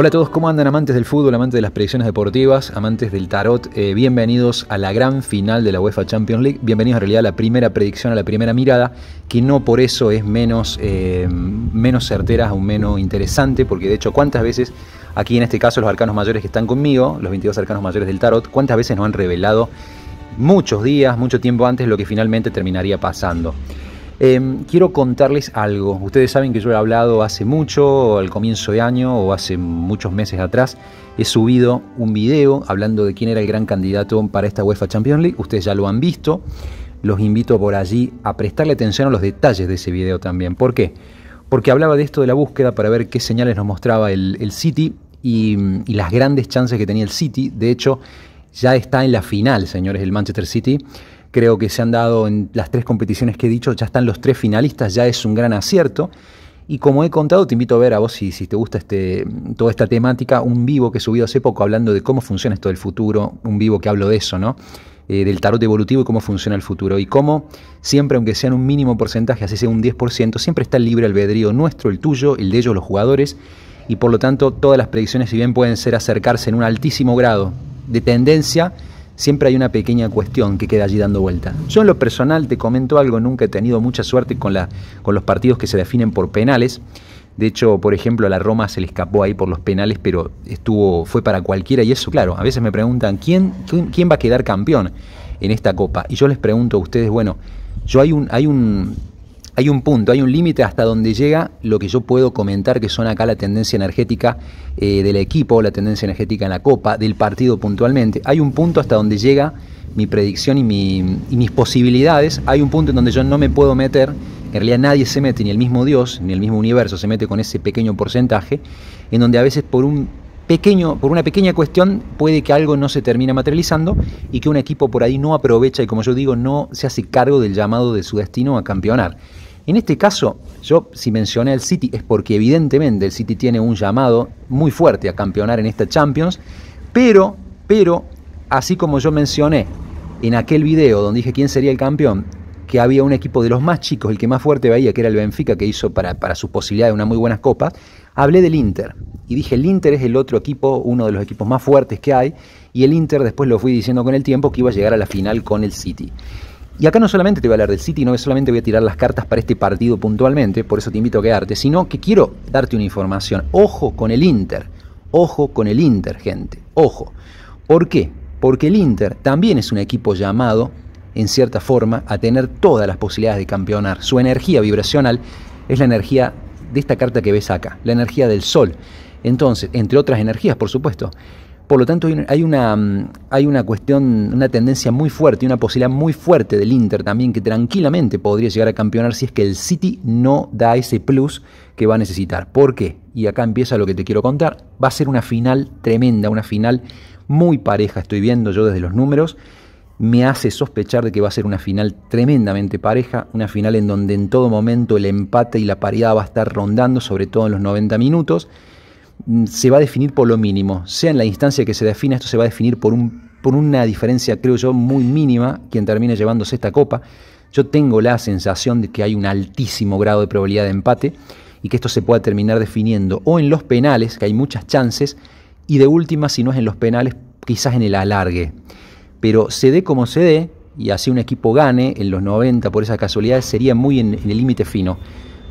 Hola a todos, ¿cómo andan amantes del fútbol, amantes de las predicciones deportivas, amantes del tarot? Eh, bienvenidos a la gran final de la UEFA Champions League. Bienvenidos en realidad a la primera predicción, a la primera mirada, que no por eso es menos, eh, menos certera o menos interesante, porque de hecho, ¿cuántas veces aquí en este caso los arcanos mayores que están conmigo, los 22 arcanos mayores del tarot, cuántas veces nos han revelado muchos días, mucho tiempo antes lo que finalmente terminaría pasando? Em, quiero contarles algo. Ustedes saben que yo he hablado hace mucho, al comienzo de año o hace muchos meses atrás, he subido un video hablando de quién era el gran candidato para esta UEFA Champions League. Ustedes ya lo han visto. Los invito por allí a prestarle atención a los detalles de ese video también. ¿Por qué? Porque hablaba de esto de la búsqueda para ver qué señales nos mostraba el, City y las grandes chances que tenía el City. De hecho, ya está en la final, señores, el Manchester City. Creo que se han dado en las tres competiciones que he dicho, ya están los tres finalistas, ya es un gran acierto. Y como he contado, te invito a ver a vos si, si te gusta este, toda esta temática, un vivo que he subido hace poco hablando de cómo funciona esto del futuro, un vivo que hablo de eso, ¿no? Eh, del tarot evolutivo y cómo funciona el futuro. Y cómo siempre, aunque sea en un mínimo porcentaje, así sea un 10%, siempre está el libre albedrío nuestro, el tuyo, el de ellos, los jugadores. Y por lo tanto, todas las predicciones, si bien pueden ser acercarse en un altísimo grado de tendencia, siempre hay una pequeña cuestión que queda allí dando vuelta. Yo en lo personal te comento algo, nunca he tenido mucha suerte con, los partidos que se definen por penales. De hecho, por ejemplo, a la Roma se le escapó ahí por los penales, pero estuvo, fue para cualquiera y eso, claro, a veces me preguntan, ¿quién, quién va a quedar campeón en esta copa? Y yo les pregunto a ustedes, bueno, yo hay un, hay un hay un punto, hay un límite hasta donde llega lo que yo puedo comentar, que son acá la tendencia energética eh, del equipo, la tendencia energética en la Copa, del partido puntualmente. Hay un punto hasta donde llega mi predicción y, mis posibilidades. Hay un punto en donde yo no me puedo meter, en realidad nadie se mete, ni el mismo Dios, ni el mismo universo se mete con ese pequeño porcentaje, en donde a veces por un pequeño, por una pequeña cuestión puede que algo no se termine materializando y que un equipo por ahí no aprovecha y como yo digo, no se hace cargo del llamado de su destino a campeonar. En este caso, yo si mencioné al City es porque evidentemente el City tiene un llamado muy fuerte a campeonar en esta Champions, pero, pero, así como yo mencioné en aquel video donde dije quién sería el campeón, que había un equipo de los más chicos, el que más fuerte veía, que era el Benfica, que hizo para, para sus posibilidades una muy buena copa, hablé del Inter. Y dije, el Inter es el otro equipo, uno de los equipos más fuertes que hay, y el Inter después lo fui diciendo con el tiempo que iba a llegar a la final con el City. Y acá no solamente te voy a hablar del City, no solamente voy a tirar las cartas para este partido puntualmente, por eso te invito a quedarte, sino que quiero darte una información. Ojo con el Inter, ojo con el Inter, gente, ojo. ¿Por qué? Porque el Inter también es un equipo llamado, en cierta forma, a tener todas las posibilidades de campeonar. Su energía vibracional es la energía de esta carta que ves acá, la energía del sol. Entonces, entre otras energías, por supuesto. Por lo tanto, hay una, mm, hay una cuestión, una tendencia muy fuerte y una posibilidad muy fuerte del Inter también que tranquilamente podría llegar a campeonar si es que el City no da ese plus que va a necesitar. ¿Por qué? Y acá empieza lo que te quiero contar. Va a ser una final tremenda, una final muy pareja, estoy viendo yo desde los números. Me hace sospechar de que va a ser una final tremendamente pareja, una final en donde en todo momento el empate y la paridad va a estar rondando, sobre todo en los 90 minutos. Mm, se va a definir por lo mínimo. Sea en la instancia que se defina, esto se va a definir por, un, por una diferencia, creo yo, muy mínima, quien termine llevándose esta copa. Yo tengo la sensación de que hay un altísimo grado de probabilidad de empate y que esto se pueda terminar definiendo o en los penales, que hay muchas chances, y de última, si no es en los penales, quizás en el alargue. Pero se dé como se dé, y así un equipo gane en los 90 por esa casualidad sería muy en el límite fino.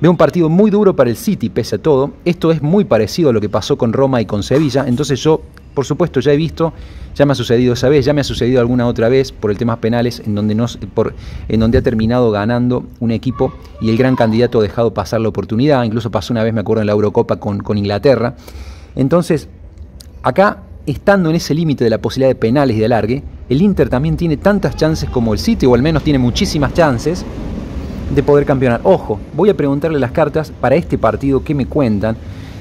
Veo un partido muy duro para el City, pese a todo. Esto es muy parecido a lo que pasó con Roma y con Sevilla. Entonces yo, por supuesto, ya he visto, ya me ha sucedido esa vez, ya me ha sucedido alguna otra vez por el tema penales, en donde, ha terminado ganando un equipo y el gran candidato ha dejado pasar la oportunidad. Incluso pasó una vez, me acuerdo, en la Eurocopa con, con Inglaterra. Entonces, acá, estando en ese límite de la posibilidad de penales y de alargue, el Inter también tiene tantas chances como el City, o al menos tiene muchísimas chances de poder campeonar. Ojo, voy a preguntarle las cartas para este partido que me cuentan.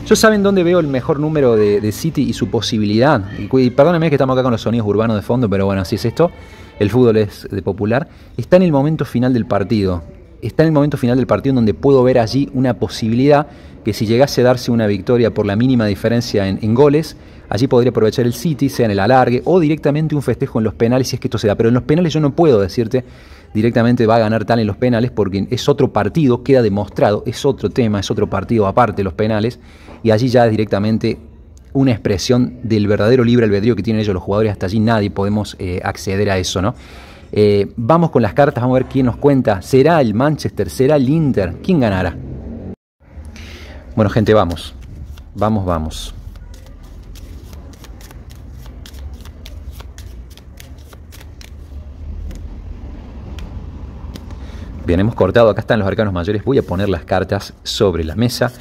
Yo saben dónde veo el mejor número de, City y su posibilidad. Y, que estamos acá con los sonidos urbanos de fondo, pero bueno, así es esto. El fútbol es de eh, popular. Está en el momento final del partido. Está en el momento final del partido en donde puedo ver allí una posibilidad que si llegase a darse una victoria por la mínima diferencia en, en goles, allí podría aprovechar el City, sea en el alargue o directamente un festejo en los penales si es que esto se da. Pero en los penales yo no puedo decirte directamente va a ganar tal en los penales porque es otro partido, queda demostrado, es otro tema, es otro partido aparte los penales y allí ya es directamente una expresión del verdadero libre albedrío que tienen ellos los jugadores, hasta allí nadie podemos eh, acceder a eso, ¿no? Eh, vamos con las cartas, vamos a ver quién nos cuenta. ¿Será el Manchester? ¿Será el Inter? ¿Quién ganará? Bueno, gente, vamos. Vamos, vamos. Bien, hemos cortado, acá están los arcanos mayores, voy a poner las cartas sobre la mesa.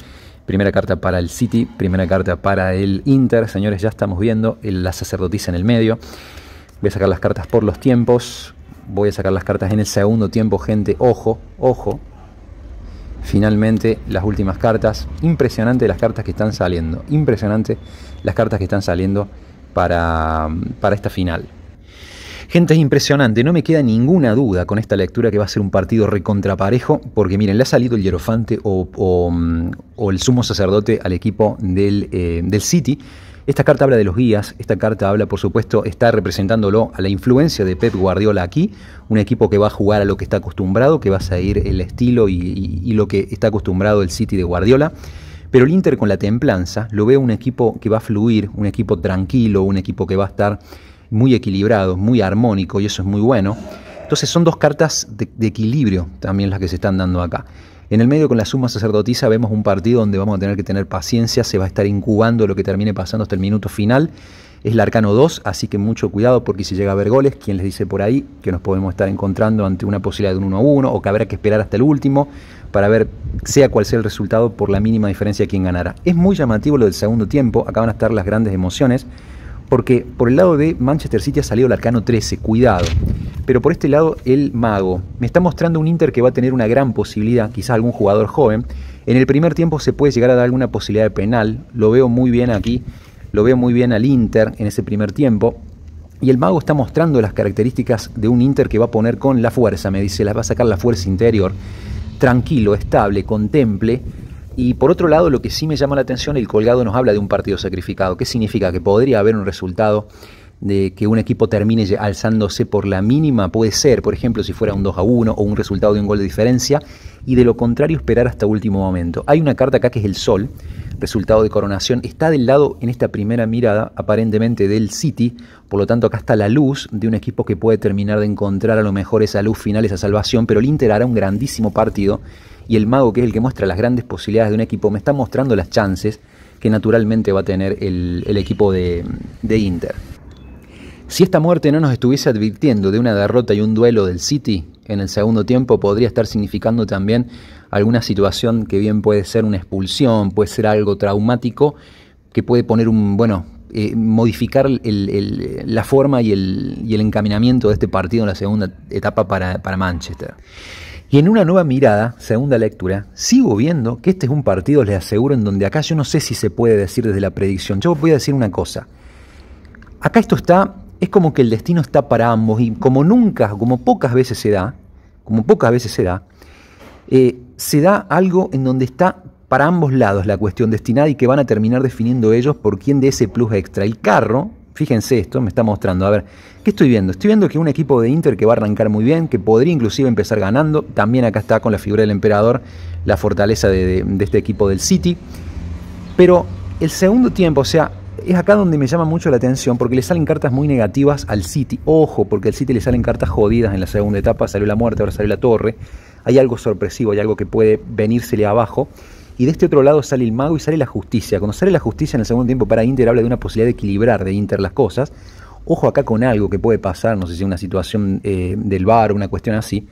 Primera carta para el City, primera carta para el Inter, señores, ya estamos viendo la sacerdotisa en el medio. Voy a sacar las cartas por los tiempos, voy a sacar las cartas en el segundo tiempo, gente, ojo, ojo. Finalmente las últimas cartas, impresionante las cartas que están saliendo, impresionante las cartas que están saliendo para, esta final. Gente, es impresionante, no me queda ninguna duda con esta lectura que va a ser un partido recontraparejo, porque miren, le ha salido el hierofante o, mm, el sumo sacerdote al equipo eh, del, City. Esta carta habla de los guías, esta carta habla, por supuesto, está representándolo a la influencia de Pep Guardiola aquí, un equipo que va a jugar a lo que está acostumbrado, que va a seguir el estilo y, lo que está acostumbrado el City de Guardiola. Pero el Inter con la templanza lo veo un equipo que va a fluir, un equipo tranquilo, un equipo que va a estar muy equilibrado, muy armónico y eso es muy bueno. Entonces son dos cartas de, equilibrio también las que se están dando acá. En el medio con la suma sacerdotisa vemos un partido donde vamos a tener que tener paciencia, se va a estar incubando lo que termine pasando hasta el minuto final. Es el arcano 2, así que mucho cuidado porque si llega a haber goles, quien les dice por ahí que nos podemos estar encontrando ante una posibilidad de un 1 a 1 o que habrá que esperar hasta el último para ver, sea cual sea el resultado, por la mínima diferencia quien ganará. Es muy llamativo lo del segundo tiempo, acá van a estar las grandes emociones. Porque por el lado de Manchester City ha salido el arcano 13, cuidado. Pero por este lado, el mago. Me está mostrando un Inter que va a tener una gran posibilidad, quizás algún jugador joven. En el primer tiempo se puede llegar a dar alguna posibilidad de penal. Lo veo muy bien aquí. Lo veo muy bien al Inter en ese primer tiempo. Y el mago está mostrando las características de un Inter que va a poner con la fuerza, me dice, las va a sacar la fuerza interior. Tranquilo, estable, contemple, y por otro lado, lo que sí me llama la atención, el colgado nos habla de un partido sacrificado. ¿Qué significa? Que podría haber un resultado de que un equipo termine alzándose por la mínima, puede ser, por ejemplo, si fuera un 2 a 1 o un resultado de un gol de diferencia, y de lo contrario esperar hasta último momento. Hay una carta acá que es el Sol, resultado de coronación, está del lado en esta primera mirada aparentemente del City, por lo tanto acá está la luz de un equipo que puede terminar de encontrar a lo mejor esa luz final, esa salvación, pero el Inter hará un grandísimo partido y el mago, que es el que muestra las grandes posibilidades de un equipo, me está mostrando las chances que naturalmente va a tener el, equipo de, Inter. Si esta muerte no nos estuviese advirtiendo de una derrota y un duelo del City en el segundo tiempo, podría estar significando también alguna situación que bien puede ser una expulsión, puede ser algo traumático, que puede poner un, bueno, eh, modificar la forma y el, encaminamiento de este partido en la segunda etapa para Manchester. Y en una nueva mirada, segunda lectura, sigo viendo que este es un partido, les aseguro, en donde acá yo no sé si se puede decir desde la predicción. Yo voy a decir una cosa. Acá esto está, es como que el destino está para ambos y como nunca, como pocas veces se da, como pocas veces se da, eh, se da algo en donde está para ambos lados la cuestión destinada y que van a terminar definiendo ellos por quién de ese plus extra. El carro, Fíjense esto, me está mostrando. A ver, ¿qué estoy viendo? Estoy viendo que un equipo de Inter que va a arrancar muy bien, que podría inclusive empezar ganando. También acá está con la figura del emperador, la fortaleza de, este equipo del City. Pero el segundo tiempo, o sea, es acá donde me llama mucho la atención porque le salen cartas muy negativas al City. Ojo, porque al City le salen cartas jodidas en la segunda etapa. Salió la muerte, ahora salió la torre. Hay algo sorpresivo, hay algo que puede venírsele abajo. Y de este otro lado sale el mago y sale la justicia. Cuando sale la justicia en el segundo tiempo para Inter habla de una posibilidad de equilibrar de Inter las cosas. Ojo acá con algo que puede pasar, no sé si una situación eh, del bar o una cuestión así.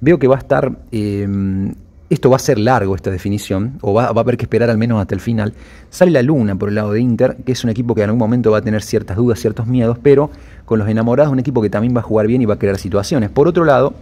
Veo que va a estar... Eh, esto va a ser largo, esta definición, o va, va, a haber que esperar al menos hasta el final. Sale la luna por el lado de Inter, que es un equipo que en algún momento va a tener ciertas dudas, ciertos miedos, pero con los enamorados, un equipo que también va a jugar bien y va a crear situaciones. Por otro lado,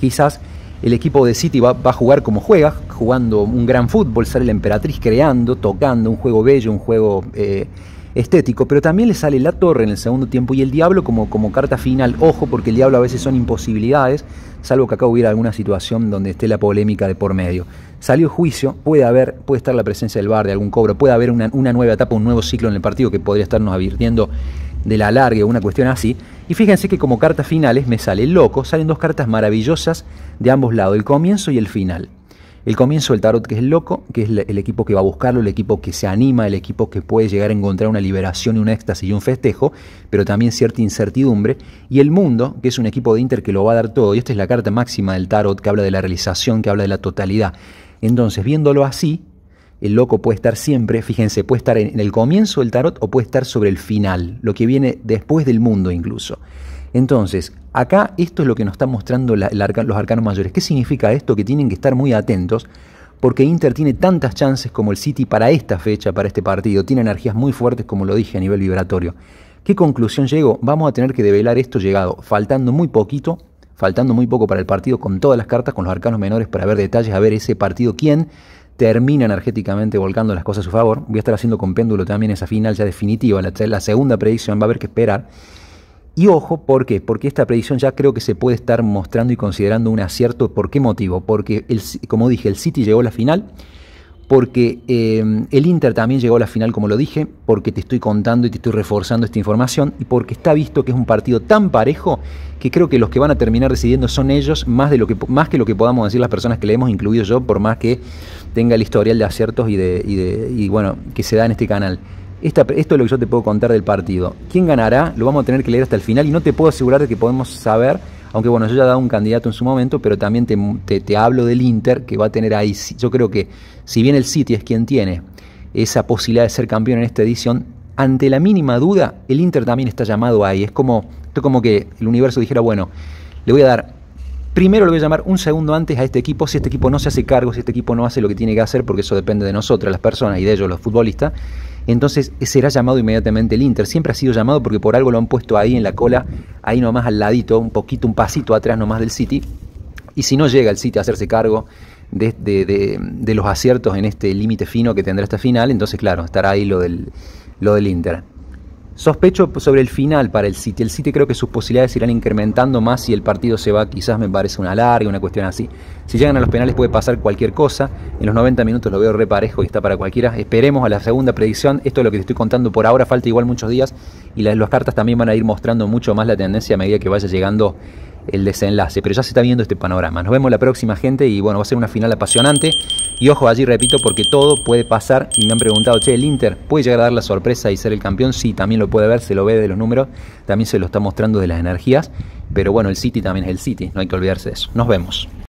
quizás el equipo de City va, a jugar como juega, jugando un gran fútbol, sale la emperatriz creando, tocando, un juego bello, un juego eh, estético, pero también le sale la torre en el segundo tiempo y el diablo como, como carta final, ojo, porque el diablo a veces son imposibilidades, salvo que acá hubiera alguna situación donde esté la polémica de por medio. Salió juicio, puede haber, puede estar la presencia del bar de algún cobro, puede haber una, una nueva etapa, un nuevo ciclo en el partido que podría estarnos advirtiendo de la larga, una cuestión así. Y fíjense que como cartas finales me sale loco, salen dos cartas maravillosas de ambos lados, el comienzo y el final. El comienzo del tarot que es el loco, que es el equipo que va a buscarlo, el equipo que se anima, el equipo que puede llegar a encontrar una liberación y un éxtasis y un festejo, pero también cierta incertidumbre. Y el mundo, que es un equipo de Inter que lo va a dar todo. Y esta es la carta máxima del tarot que habla de la realización, que habla de la totalidad. Entonces, viéndolo así, el loco puede estar siempre, fíjense, puede estar en el comienzo del tarot o puede estar sobre el final, lo que viene después del mundo incluso. Entonces, acá esto es lo que nos están mostrando los arcanos mayores. ¿Qué significa esto? Que tienen que estar muy atentos porque Inter tiene tantas chances como el City para esta fecha, para este partido. Tiene energías muy fuertes, como lo dije, a nivel vibratorio. ¿Qué conclusión llego? Vamos a tener que develar esto llegado, faltando muy poquito, faltando muy poco para el partido, con todas las cartas, con los arcanos menores, para ver detalles, a ver ese partido quién, termina energéticamente volcando las cosas a su favor. Voy a estar haciendo con péndulo también esa final ya definitiva, la, segunda predicción, va a haber que esperar. Y ojo, ¿por qué? Porque esta predicción ya creo que se puede estar mostrando y considerando un acierto. ¿Por qué motivo? Porque, como dije, el City llegó a la final, porque eh, el Inter también llegó a la final, como lo dije, porque te estoy contando y te estoy reforzando esta información, y porque está visto que es un partido tan parejo que creo que los que van a terminar decidiendo son ellos, más, de lo que, más que lo que podamos decir las personas que leemos, incluido yo, por más que tenga el historial de aciertos y de, y bueno, que se da en este canal. Esta, esto es lo que yo te puedo contar del partido. ¿Quién ganará? Lo vamos a tener que leer hasta el final y no te puedo asegurar de que podemos saber, aunque bueno, yo ya he dado un candidato en su momento, pero también te, hablo del Inter que va a tener ahí. Yo creo que si bien el City es quien tiene esa posibilidad de ser campeón en esta edición, ante la mínima duda, el Inter también está llamado ahí. Es como, es como que el universo dijera, bueno, le voy a dar Primero lo voy a llamar un segundo antes a este equipo, si este equipo no se hace cargo, si este equipo no hace lo que tiene que hacer, porque eso depende de nosotras, las personas, y de ellos, los futbolistas, entonces será llamado inmediatamente el Inter. Siempre ha sido llamado porque por algo lo han puesto ahí en la cola, ahí nomás al ladito, un poquito, un pasito atrás nomás del City. Y si no llega el City a hacerse cargo de, los aciertos en este límite fino que tendrá esta final, entonces claro, estará ahí lo del, lo del Inter. Sospecho sobre el final para el City. El City creo que sus posibilidades irán incrementando más si el partido se va, quizás me parece una larga, una cuestión así. Si llegan a los penales puede pasar cualquier cosa. En los 90 minutos lo veo reparejo y está para cualquiera. Esperemos a la segunda predicción. Esto es lo que te estoy contando por ahora. Falta igual muchos días y las, las cartas también van a ir mostrando mucho más la tendencia a medida que vaya llegando el desenlace, pero ya se está viendo este panorama. Nos vemos la próxima, gente, y bueno, va a ser una final apasionante. Y ojo allí, repito, porque todo puede pasar. Y me han preguntado, che, el Inter puede llegar a dar la sorpresa y ser el campeón. Sí, también lo puede ver, se lo ve de los números, también se lo está mostrando de las energías. Pero bueno, el City también es el City, no hay que olvidarse de eso. Nos vemos.